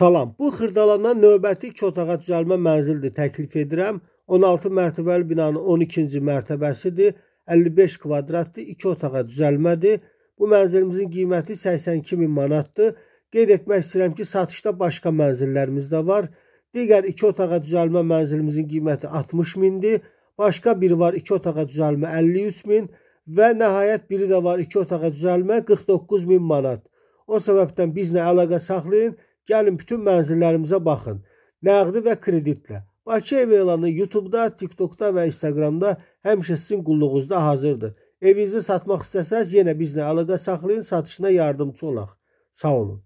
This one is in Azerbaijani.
Salam. Bu Xırdalandan növbəti 2 otağa düzəlmə mənzildir təklif edirəm. 16 mərtəbəli binanın 12-ci mərtəbəsidir. 55 kvadratdır, 2 otağa düzəlmədir. Bu mənzilimizin qiyməti 82 min manatdır. Qeyd etmək istəyirəm ki, satışda başqa mənzillərimiz də var. Digər 2 otağa düzəlmə mənzilimizin qiyməti 60 mindir. Başqa biri var 2 otağa düzəlmə 53 min və nəhayət biri də var 2 otağa düzəlmə 49 min manat. O səbəbdən bizlə əlaqə saxlayın. Gəlin bütün mənzillərimizə baxın. Nəqdi və kreditlə. Bakı ev elanı YouTube-da, TikTok-da və Instagram-da həmişə sizin qulluğunuzda hazırdır. Evinizi satmaq istəsəz yenə bizlə əlaqə saxlayın, satışına yardımçı olaq. Sağ olun.